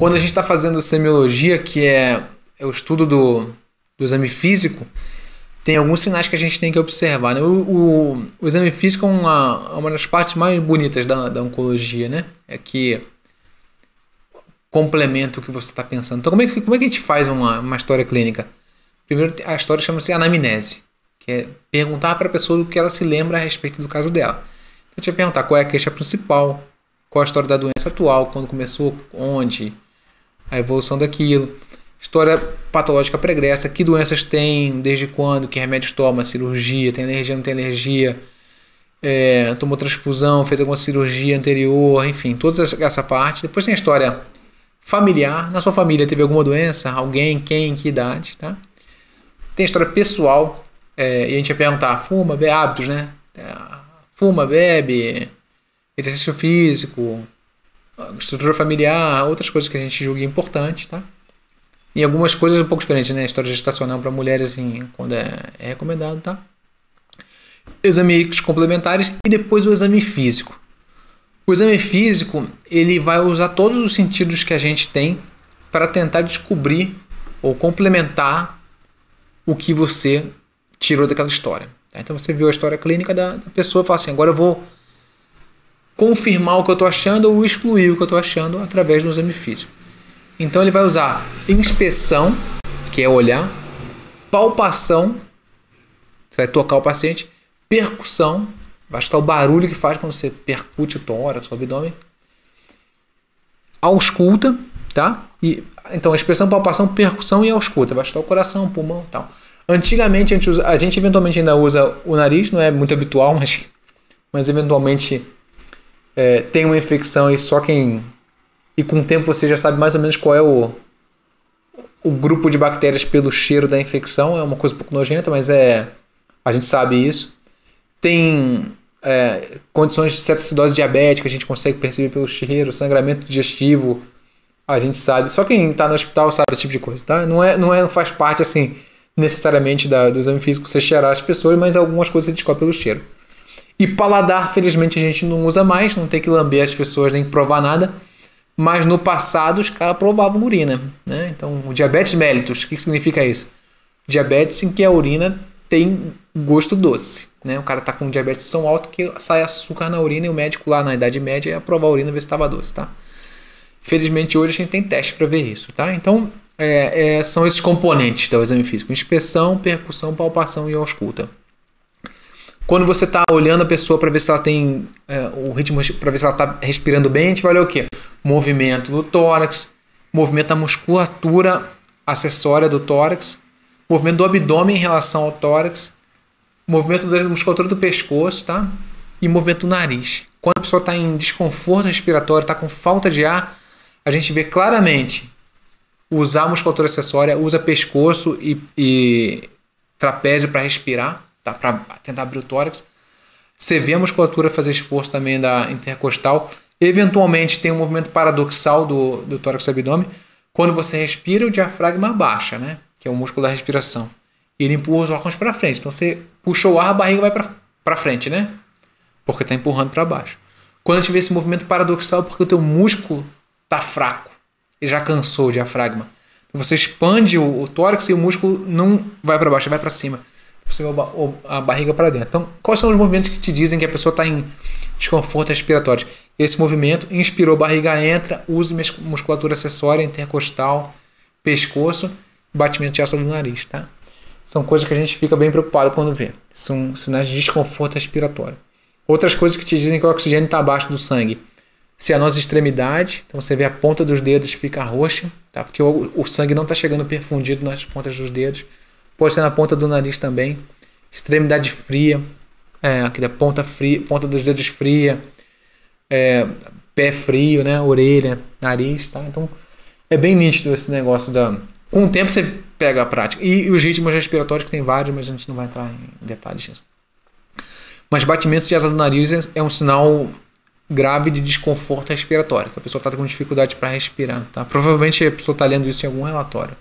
Quando a gente está fazendo semiologia, que é, é o estudo do, do exame físico, tem alguns sinais que a gente tem que observar. Né? O, o, o, exame físico é uma, é uma das partes mais bonitas da, da oncologia, né? É que complementa o que você está pensando. Então, como é, que, como é que a gente faz uma, uma história clínica? Primeiro, a história chama-se anamnese, que é perguntar para a pessoa do que ela se lembra a respeito do caso dela. Então, a gente vai perguntar qual é a queixa principal, qual é a história da doença atual, quando começou, onde, a evolução daquilo, história patológica pregressa, que doenças tem, desde quando, que remédios toma, cirurgia, tem energia não tem energia é, tomou transfusão, fez alguma cirurgia anterior, enfim, toda essa parte. Depois tem a história familiar, na sua família teve alguma doença, alguém, quem, que idade, tá? Tem a história pessoal, é, e a gente ia perguntar, fuma, bebe, hábitos, né? É, fuma, bebe, exercício físico, estrutura familiar, outras coisas que a gente julga importante, tá? E algumas coisas um pouco diferentes, né? História gestacional para mulheres, assim, quando é, é recomendado, tá? Exames complementares e depois o exame físico. O exame físico, ele vai usar todos os sentidos que a gente tem para tentar descobrir ou complementar o que você tirou daquela história. Tá? Então você viu a história clínica da, pessoa e fala assim: agora eu vou confirmar o que eu estou achando ou excluir o que eu estou achando através do exame físico. Então ele vai usar inspeção, que é olhar, palpação, você vai tocar o paciente, percussão, vai escutar o barulho que faz quando você percute o tórax, o abdômen, ausculta, tá? E, então, inspeção, palpação, percussão e ausculta, vai escutar o coração, o pulmão tal. Antigamente, a gente, usa, a gente eventualmente ainda usa o nariz, não é muito habitual, mas, mas eventualmente é, tem uma infecção e só quem. E com o tempo você já sabe mais ou menos qual é o, o grupo de bactérias pelo cheiro da infecção. É uma coisa um pouco nojenta, mas é. A gente sabe isso. Tem é, condições de acidose diabética, a gente consegue perceber pelo cheiro, sangramento digestivo. A gente sabe. Só quem está no hospital sabe esse tipo de coisa, tá? Não, é, não, é, não faz parte assim necessariamente da, do exame físico você cheirar as pessoas, mas algumas coisas você descobre pelo cheiro. E paladar, felizmente, a gente não usa mais, não tem que lamber as pessoas nem provar nada. Mas no passado os caras provavam urina. Né? Então, o diabetes mellitus, o que, significa isso? Diabetes em que a urina tem gosto doce. Né? O cara tá com diabetes tão alto que sai açúcar na urina e o médico lá na Idade Média ia provar a urina e ver se estava doce. Tá? Felizmente hoje a gente tem teste para ver isso. Tá? Então, é, é, são esses componentes do exame físico: inspeção, percussão, palpação e ausculta. Quando você está olhando a pessoa para ver se ela tem é, o ritmo, para ver se ela está respirando bem, a gente vai olhar o quê? Movimento do tórax, movimento da musculatura acessória do tórax, movimento do abdômen em relação ao tórax, movimento da musculatura do pescoço, tá? E movimento do nariz. Quando a pessoa está em desconforto respiratório, está com falta de ar, a gente vê claramente usar musculatura acessória, usa pescoço e, e trapézio para respirar tá para tentar abrir o tórax. Você vê a musculatura fazer esforço também da intercostal. Eventualmente tem um movimento paradoxal do, do tórax abdômen. Quando você respira, o diafragma abaixa, né? Que é o músculo da respiração. E ele empurra os órgãos para frente. Então você puxou o ar, a barriga vai para frente, né? Porque está empurrando para baixo. Quando tiver esse movimento paradoxal, porque o teu músculo está fraco. Ele já cansou o diafragma. Você expande o, o tórax e o músculo não vai para baixo, vai para cima você a barriga para dentro. Então, quais são os movimentos que te dizem que a pessoa está em desconforto respiratório? Esse movimento, inspirou, barriga entra, use musculatura acessória, intercostal, pescoço, batimento de aço do nariz, tá? São coisas que a gente fica bem preocupado quando vê. São sinais de desconforto respiratório. Outras coisas que te dizem que o oxigênio está abaixo do sangue. Se a nossa extremidade, então você vê a ponta dos dedos fica roxa, tá? Porque o, o sangue não está chegando perfundido nas pontas dos dedos pode ser na ponta do nariz também, extremidade fria, é, aqui da ponta fria, ponta dos dedos fria, é, pé frio, né, orelha, nariz, tá? Então é bem nítido esse negócio da. Com o tempo você pega a prática e, e os ritmos respiratórios que tem vários, mas a gente não vai entrar em detalhes disso. Mas batimentos de asa do nariz é, é um sinal grave de desconforto respiratório, que a pessoa está com dificuldade para respirar. Tá? Provavelmente a pessoa está lendo isso em algum relatório.